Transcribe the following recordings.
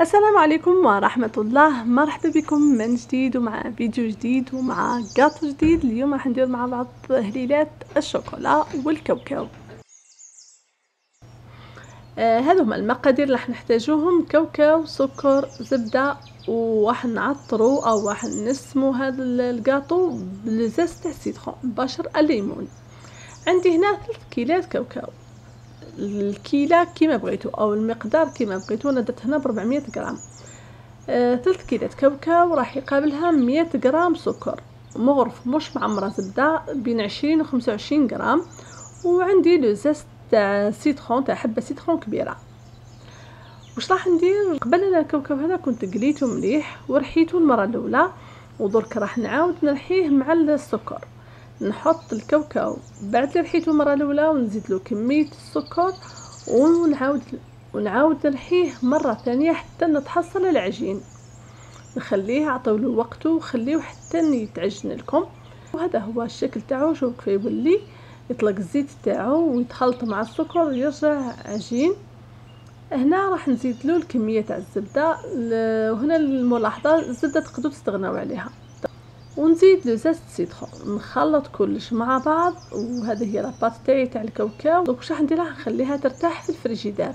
السلام عليكم ورحمة الله مرحبا بكم من جديد ومع فيديو جديد ومع قاطو جديد اليوم راح ندير مع بعض تهليلات الشوكولا والكوكو آه هذو هما المقادير اللي راح نحتاجوهم كاوكاو سكر زبدة وراح نعطرو او راح نسمو هذا القاطو بالزاز تاع السيترون بشر الليمون عندي هنا ثلاث كيلات كاوكاو الكيله كيما بغيتو او المقدار كيما بغيتو انا درت هنا ب 400 غرام آه ثلث كيلات كاوكاو راح يقابلها 100 غرام سكر مغرف مش معمره زبده بين 20 و 25 غرام وعندي لو زيست تاع سيترون تاع حبه سيترون كبيره واش راح ندير قبل انا الكاوكاو هذا كنت قليته مليح ورحيته المره الاولى ودرك راح نعاود نرحيه مع السكر نحط الكاوكاو بعد اللي رحيته مره الاولى ونزيد له كميه السكر ونعاود ونعاود نرحيه مره ثانيه حتى نتحصل العجين نخليه عطيو له وقته وخليه حتى يتعجن لكم وهذا هو الشكل تاعو شوف كيف يولي يطلق الزيت تاعو ويتخلط مع السكر يرجع عجين هنا راح نزيد له الكميه تاع الزبده وهنا الملاحظه الزبده تقدروا تستغناو عليها ونزيد لو زاست سيترون نخلط كلش مع بعض وهذه هي لاباط تاعي تاع الكاوكاو دوك واش راح نديرها نخليها ترتاح في الفريجيدار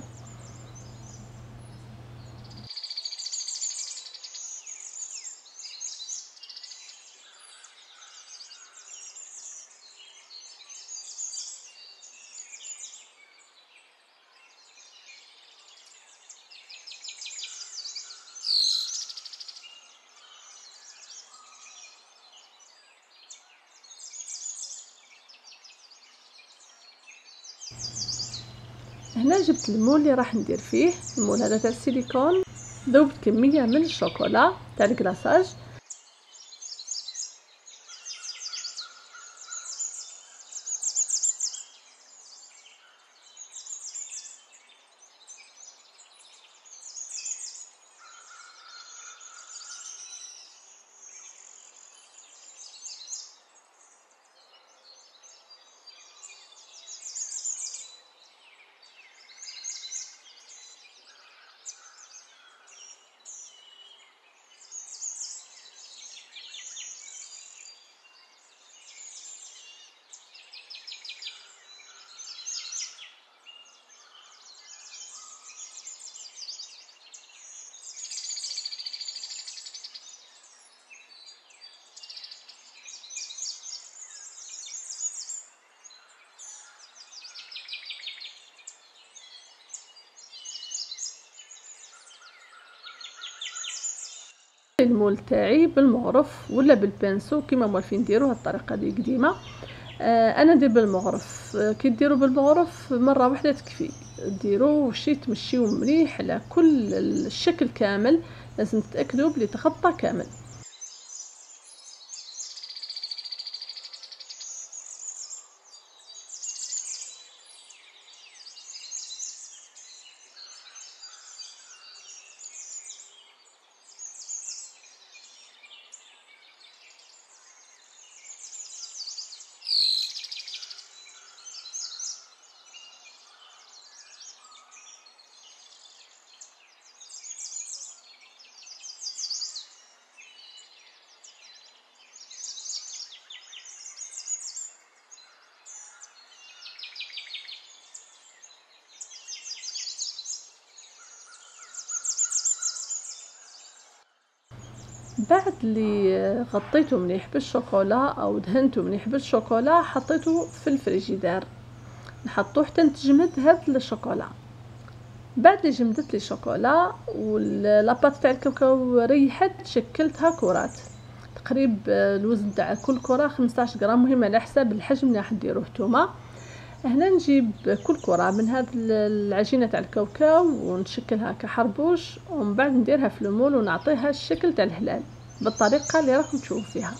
هنا جبت المول اللي راح ندير فيه المول هذا تاع السيليكون ذوبت كميه من الشوكولا تاع الكلاصاج المول تاعي بالمغرف ولا بالبنسو كيما موالفين نديرو الطريقة هادي قديمه آه انا ندير بالمغرف آه كي ديرو بالمغرف مره وحدة تكفي ديرو شي تمشيو مليح على كل الشكل كامل لازم تتأكدو بلي تغطى كامل بعد اللي غطيته مليح بالشوكولا او دهنته مليح بالشوكولا حطيته في الفريجيدار نحطوه حتى تجمد هاد الشوكولا بعد اللي جمدت لي الشوكولا واللاباط تاع الكاكاو ريحت شكلتها كرات تقريب الوزن تاع كل كره 15 غرام مهم على حساب الحجم اللي راح ديروه نتوما هنا نجيب كل كرة من هاد العجينة تاع الكاوكاو ونشكلها كحربوش ومن بعد نديرها في المول ونعطيها الشكل تاع الهلال بالطريقة اللي راكم تشوفوا فيها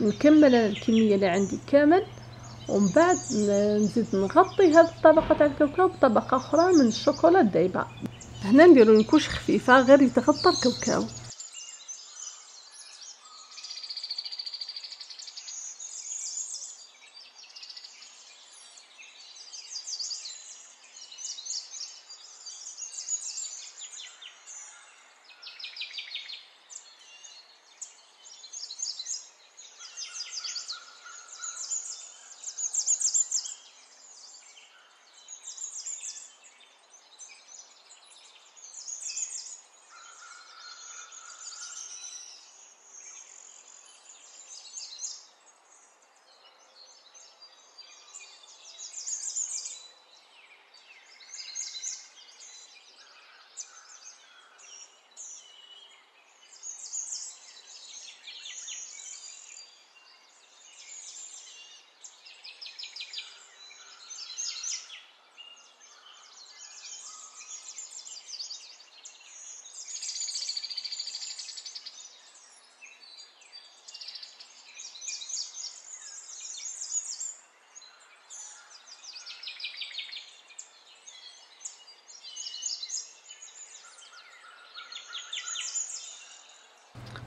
نكمل الكميه اللي عندي كامل ومن بعد نزيد نغطي هاد الطبقه تاع الكاوكاو بطبقه اخرى من الشوكولا دايبه هنا نديرو نكوش خفيفه غير يتغطى الكاوكاو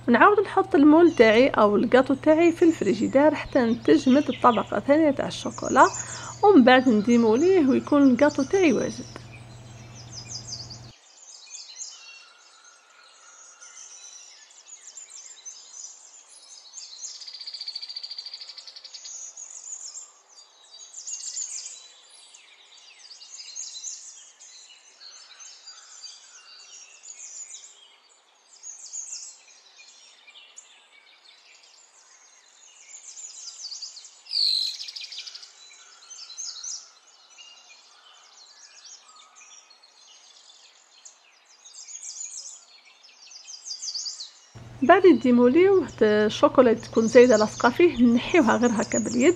ونعاود نحط المول تاعي او القاطو تاعي في الفريجيدار حتى نتجمد الطبقه الثانيه تاع الشوكولا ومن بعد نديمو ليه ويكون القاطو تاعي واجد بعد ديموليوه الشوكولاته تكون زايده لاصقه فيه نحيوها غير هكا باليد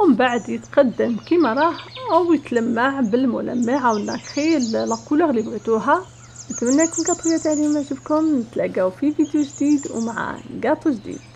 ومن بعد يتقدم كيما راه او يتلمع بالملمع او اللاكري لا كولور اللي بغيتوها نتمنى يكون تاع اليوم يعجبكم نتلاقاو في فيديو جديد ومع كاطو جديد